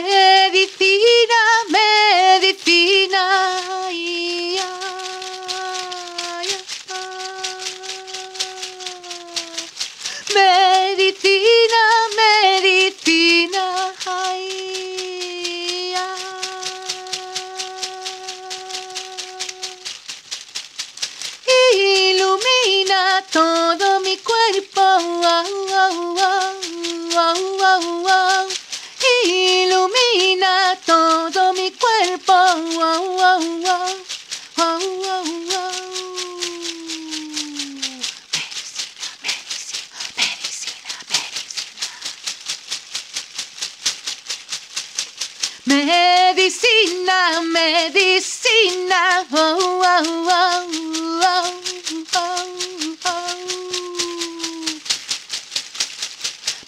say Medicina, medicina. Oh oh oh, oh, oh, oh,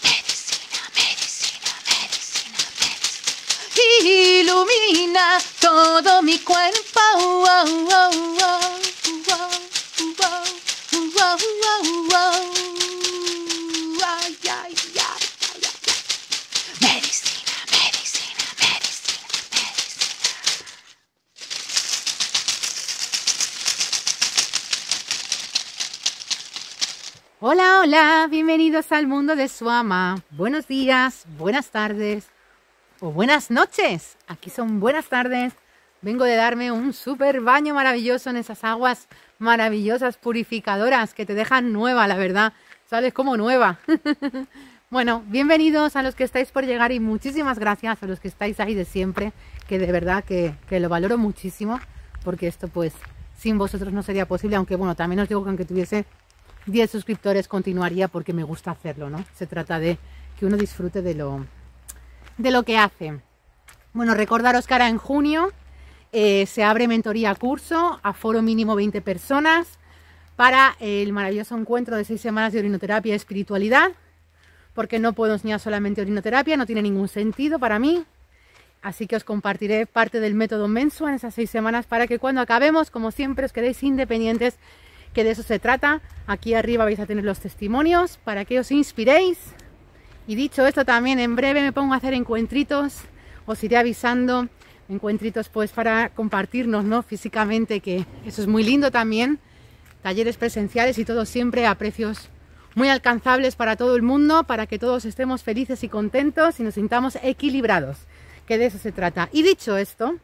medicina, medicina, medicina, medicina. Ilumina todo mi cuerpo. Hola, hola, bienvenidos al mundo de Suama. Buenos días, buenas tardes o buenas noches. Aquí son buenas tardes. Vengo de darme un super baño maravilloso en esas aguas maravillosas, purificadoras, que te dejan nueva, la verdad. sabes como nueva. bueno, bienvenidos a los que estáis por llegar y muchísimas gracias a los que estáis ahí de siempre, que de verdad que, que lo valoro muchísimo, porque esto pues sin vosotros no sería posible, aunque bueno, también os digo que aunque tuviese 10 suscriptores continuaría porque me gusta hacerlo, ¿no? Se trata de que uno disfrute de lo, de lo que hace. Bueno, recordaros que ahora en junio eh, se abre mentoría curso a foro mínimo 20 personas para el maravilloso encuentro de 6 semanas de orinoterapia y espiritualidad, porque no puedo enseñar solamente orinoterapia, no tiene ningún sentido para mí. Así que os compartiré parte del método mensual en esas seis semanas para que cuando acabemos, como siempre, os quedéis independientes que de eso se trata. Aquí arriba vais a tener los testimonios para que os inspiréis. Y dicho esto también, en breve me pongo a hacer encuentritos, os iré avisando, encuentritos pues para compartirnos ¿no? físicamente, que eso es muy lindo también, talleres presenciales y todo siempre a precios muy alcanzables para todo el mundo, para que todos estemos felices y contentos y nos sintamos equilibrados, que de eso se trata. Y dicho esto,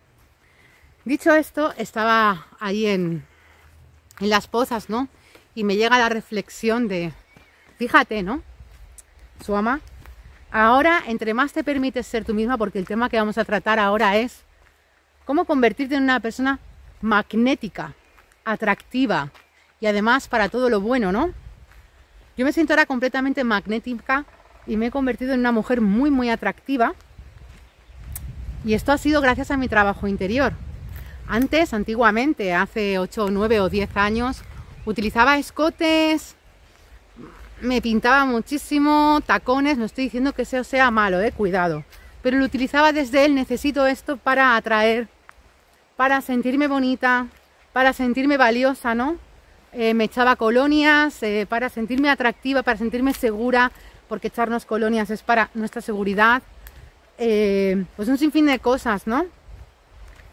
dicho esto, estaba ahí en, en las pozas, ¿no? Y me llega la reflexión de, fíjate, ¿no? su ama ahora entre más te permites ser tú misma, porque el tema que vamos a tratar ahora es cómo convertirte en una persona magnética, atractiva y además para todo lo bueno, ¿no? Yo me siento ahora completamente magnética y me he convertido en una mujer muy, muy atractiva. Y esto ha sido gracias a mi trabajo interior. Antes, antiguamente, hace 8, 9 o 10 años, utilizaba escotes, me pintaba muchísimo, tacones, no estoy diciendo que eso sea malo, eh, cuidado. Pero lo utilizaba desde el necesito esto para atraer, para sentirme bonita, para sentirme valiosa, ¿no? Eh, me echaba colonias eh, para sentirme atractiva, para sentirme segura, porque echarnos colonias es para nuestra seguridad. Eh, pues un sinfín de cosas, ¿no?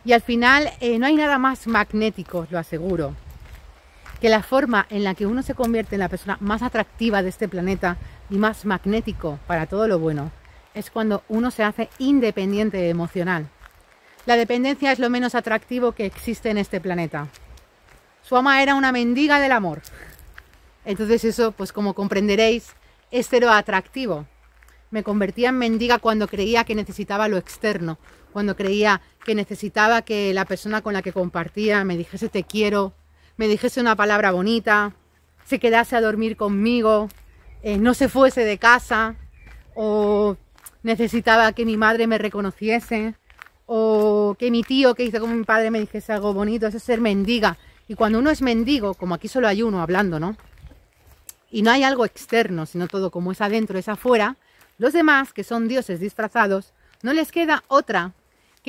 Y al final eh, no hay nada más magnético, lo aseguro, que la forma en la que uno se convierte en la persona más atractiva de este planeta y más magnético para todo lo bueno, es cuando uno se hace independiente emocional. La dependencia es lo menos atractivo que existe en este planeta. Su ama era una mendiga del amor. Entonces eso, pues como comprenderéis, es cero atractivo. Me convertía en mendiga cuando creía que necesitaba lo externo, cuando creía que necesitaba que la persona con la que compartía me dijese te quiero, me dijese una palabra bonita, se quedase a dormir conmigo, eh, no se fuese de casa, o necesitaba que mi madre me reconociese, o que mi tío que hizo con mi padre me dijese algo bonito, eso es ser mendiga. Y cuando uno es mendigo, como aquí solo hay uno hablando, ¿no? Y no hay algo externo, sino todo como es adentro, es afuera, los demás, que son dioses disfrazados, no les queda otra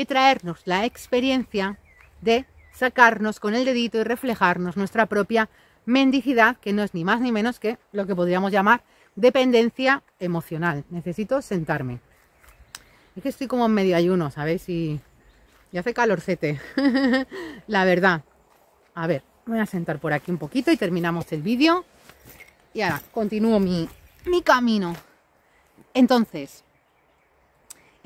traernos la experiencia de sacarnos con el dedito y reflejarnos nuestra propia mendicidad, que no es ni más ni menos que lo que podríamos llamar dependencia emocional. Necesito sentarme. Es que estoy como en medio ayuno, ¿sabéis? Y, ya hace calorcete, la verdad. A ver, voy a sentar por aquí un poquito y terminamos el vídeo. Y ahora continúo mi, mi camino. Entonces,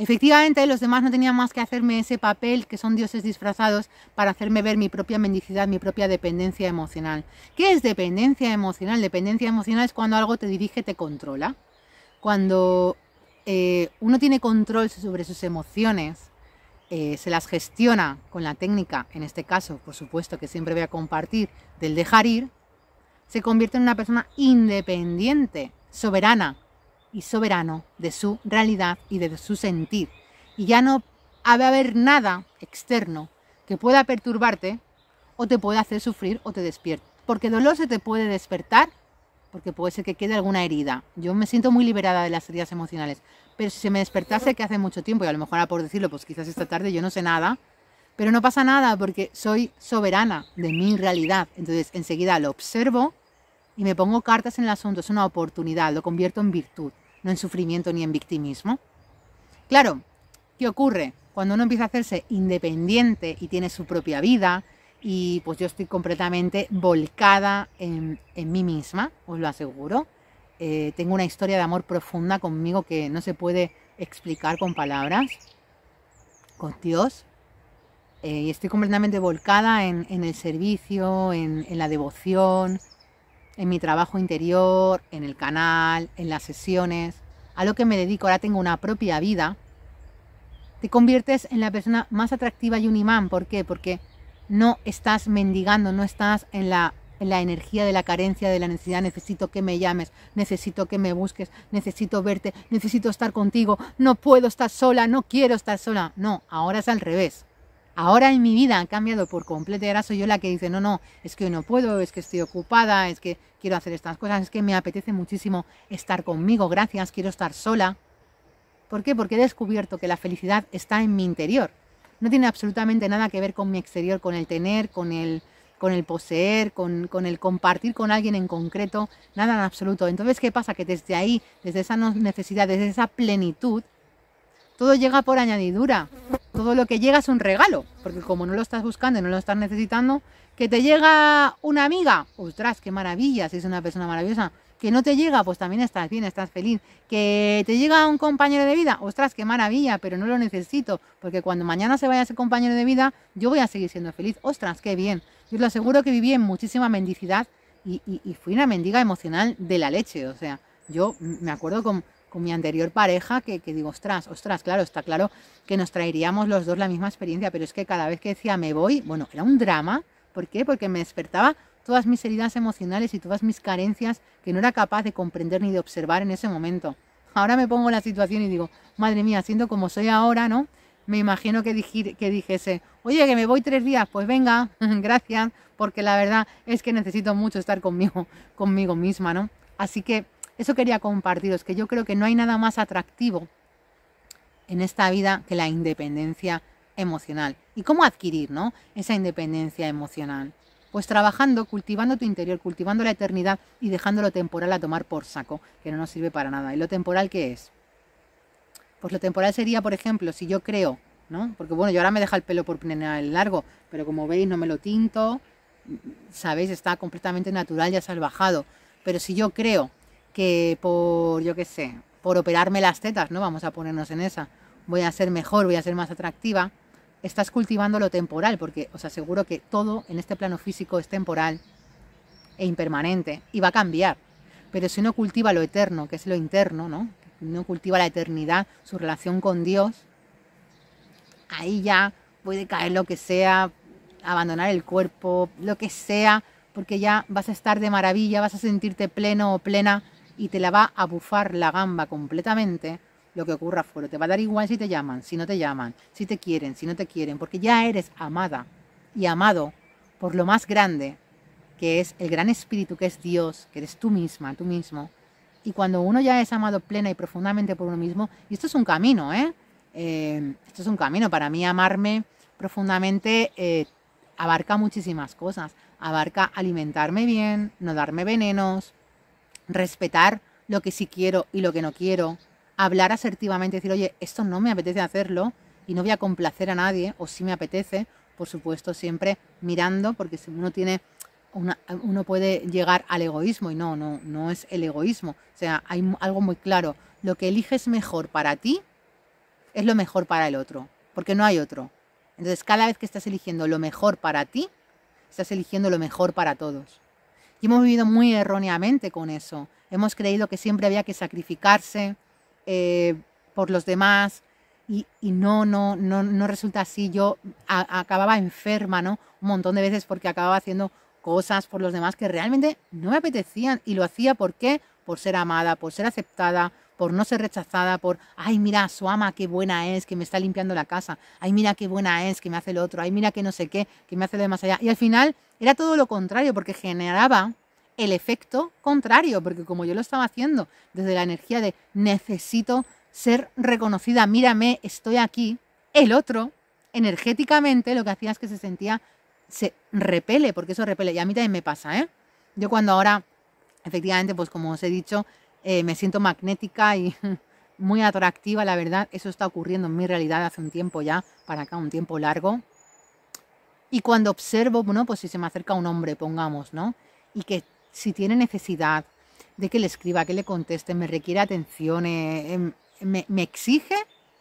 Efectivamente, los demás no tenían más que hacerme ese papel que son dioses disfrazados para hacerme ver mi propia mendicidad, mi propia dependencia emocional. ¿Qué es dependencia emocional? Dependencia emocional es cuando algo te dirige, te controla. Cuando eh, uno tiene control sobre sus emociones, eh, se las gestiona con la técnica, en este caso, por supuesto, que siempre voy a compartir, del dejar ir, se convierte en una persona independiente, soberana, y soberano de su realidad y de su sentir. Y ya no ha de haber nada externo que pueda perturbarte o te pueda hacer sufrir o te despierte. Porque dolor se te puede despertar porque puede ser que quede alguna herida. Yo me siento muy liberada de las heridas emocionales, pero si se me despertase que hace mucho tiempo, y a lo mejor ahora por decirlo, pues quizás esta tarde yo no sé nada, pero no pasa nada porque soy soberana de mi realidad. Entonces enseguida lo observo y me pongo cartas en el asunto, es una oportunidad, lo convierto en virtud no en sufrimiento ni en victimismo. Claro, ¿qué ocurre? Cuando uno empieza a hacerse independiente y tiene su propia vida, y pues yo estoy completamente volcada en, mí misma, os lo aseguro, eh, tengo una historia de amor profunda conmigo que no se puede explicar con palabras, con Dios, eh, y estoy completamente volcada en, el servicio, en, en la devoción, en mi trabajo interior, en el canal, en las sesiones, a lo que me dedico, ahora tengo una propia vida, te conviertes en la persona más atractiva y un imán. ¿Por qué? Porque no estás mendigando, no estás en la, la energía de la carencia, de la necesidad, necesito que me llames, necesito que me busques, necesito verte, necesito estar contigo, no puedo estar sola, no quiero estar sola. No, ahora es al revés. Ahora en mi vida ha cambiado por completo y soy yo la que dice, no, no, es que hoy no puedo, es que estoy ocupada, es que quiero hacer estas cosas, es que me apetece muchísimo estar conmigo, gracias, quiero estar sola. ¿Por qué? Porque he descubierto que la felicidad está en mi interior. No tiene absolutamente nada que ver con mi exterior, con el tener, con el, con el poseer, con, con, el compartir con alguien en concreto, nada en absoluto. Entonces, ¿qué pasa? Que desde ahí, desde esa necesidad, desde esa plenitud, todo llega por añadidura. Todo lo que llega es un regalo, porque como no lo estás buscando y no lo estás necesitando, que te llega una amiga, ostras, qué maravilla, si es una persona maravillosa. Que no te llega, pues también estás bien, estás feliz. Que te llega un compañero de vida, ostras, qué maravilla, pero no lo necesito, porque cuando mañana se vaya ese compañero de vida, yo voy a seguir siendo feliz. Ostras, qué bien. Yo os lo aseguro que viví en muchísima mendicidad y, y fui una mendiga emocional de la leche, o sea, yo me acuerdo con, con mi anterior pareja, que, digo, ostras, ostras, claro, está claro que nos traeríamos los dos la misma experiencia, pero es que cada vez que decía me voy, bueno, era un drama. ¿Por qué? Porque me despertaba todas mis heridas emocionales y todas mis carencias que no era capaz de comprender ni de observar en ese momento. Ahora me pongo en la situación y digo, madre mía, siendo como soy ahora, ¿no? Me imagino que, que dijese, oye, que me voy tres días, pues venga, gracias, porque la verdad es que necesito mucho estar conmigo, conmigo misma, ¿no? Así que eso quería compartiros, que yo creo que no hay nada más atractivo en esta vida que la independencia emocional. ¿Y cómo adquirir esa independencia emocional? Pues trabajando, cultivando tu interior, cultivando la eternidad y dejando lo temporal a tomar por saco, que no nos sirve para nada. ¿Y lo temporal qué es? Pues lo temporal sería, por ejemplo, si yo creo, ¿no? Porque bueno, yo ahora me deja el pelo por el el largo, pero como veis no me lo tinto, sabéis, está completamente natural ya salvajado. Pero si yo creo que por, yo qué sé, por operarme las tetas, ¿no? Vamos a ponernos en esa. Voy a ser mejor, voy a ser más atractiva. Estás cultivando lo temporal, porque os aseguro que todo en este plano físico es temporal e impermanente y va a cambiar. Pero si uno cultiva lo eterno, que es lo interno, ¿no? Uno cultiva la eternidad, su relación con Dios, ahí ya puede caer lo que sea, abandonar el cuerpo, lo que sea, porque ya vas a estar de maravilla, vas a sentirte pleno o plena y te la va a bufar la gamba completamente, lo que ocurra afuera. Te va a dar igual si te llaman, si no te llaman, si te quieren, si no te quieren, porque ya eres amada y amado por lo más grande, que es el gran espíritu que es Dios, que eres tú misma, tú mismo. Y cuando uno ya es amado plena y profundamente por uno mismo, y esto es un camino, ¿eh? eh esto es un camino. Para mí amarme profundamente eh, abarca muchísimas cosas. Abarca alimentarme bien, no darme venenos, respetar lo que sí quiero y lo que no quiero, hablar asertivamente, decir, oye, esto no me apetece hacerlo y no voy a complacer a nadie, o si me apetece, por supuesto, siempre mirando, porque si uno tiene una, uno puede llegar al egoísmo y no, no, no es el egoísmo. O sea, hay algo muy claro. Lo que eliges mejor para ti es lo mejor para el otro, porque no hay otro. Entonces, cada vez que estás eligiendo lo mejor para ti, estás eligiendo lo mejor para todos. Y hemos vivido muy erróneamente con eso. Hemos creído que siempre había que sacrificarse eh, por los demás y, no, no, no, no, resulta así. Yo acababa enferma, ¿no? Un montón de veces porque acababa haciendo cosas por los demás que realmente no me apetecían y lo hacía ¿por qué? Por ser amada, por ser aceptada, por no ser rechazada, por, ay, mira, su ama, qué buena es, que me está limpiando la casa, ay, mira, qué buena es, que me hace lo otro, ay, mira, que no sé qué, que me hace de más allá. Y al final era todo lo contrario, porque generaba el efecto contrario, porque como yo lo estaba haciendo desde la energía de necesito ser reconocida, mírame, estoy aquí, el otro energéticamente lo que hacía es que se sentía, se repele, porque eso repele, y a mí también me pasa, ¿eh? Yo cuando ahora, efectivamente, pues como os he dicho, eh, me siento magnética y muy atractiva, la verdad, eso está ocurriendo en mi realidad hace un tiempo ya, para acá, un tiempo largo, y cuando observo, bueno, pues si se me acerca un hombre, pongamos, ¿no? Y que si tiene necesidad de que le escriba, que le conteste, me requiere atención, eh, em, me, exige,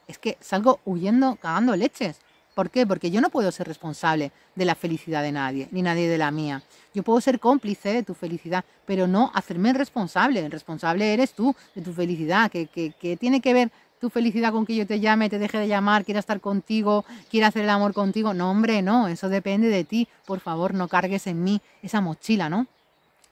es que salgo huyendo, cagando leches. ¿Por qué? Porque yo no puedo ser responsable de la felicidad de nadie, ni nadie de la mía. Yo puedo ser cómplice de tu felicidad, pero no hacerme responsable. El responsable eres tú de tu felicidad. ¿Qué, que, que tiene que ver tu felicidad con que yo te llame, te deje de llamar, quiera estar contigo, quiera hacer el amor contigo. No, hombre, no, eso depende de ti. Por favor, no cargues en mí esa mochila, ¿no?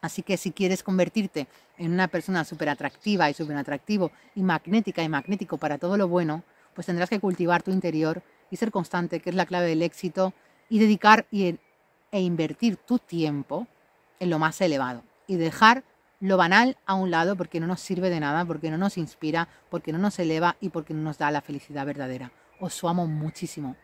Así que si quieres convertirte en una persona súper atractiva y súper atractivo y magnética y magnético para todo lo bueno, pues tendrás que cultivar tu interior y ser constante, que es la clave del éxito, y dedicar y, e invertir tu tiempo en lo más elevado y dejar lo banal a un lado porque no nos sirve de nada, porque no nos inspira, porque no nos eleva y porque no nos da la felicidad verdadera. Os amo muchísimo.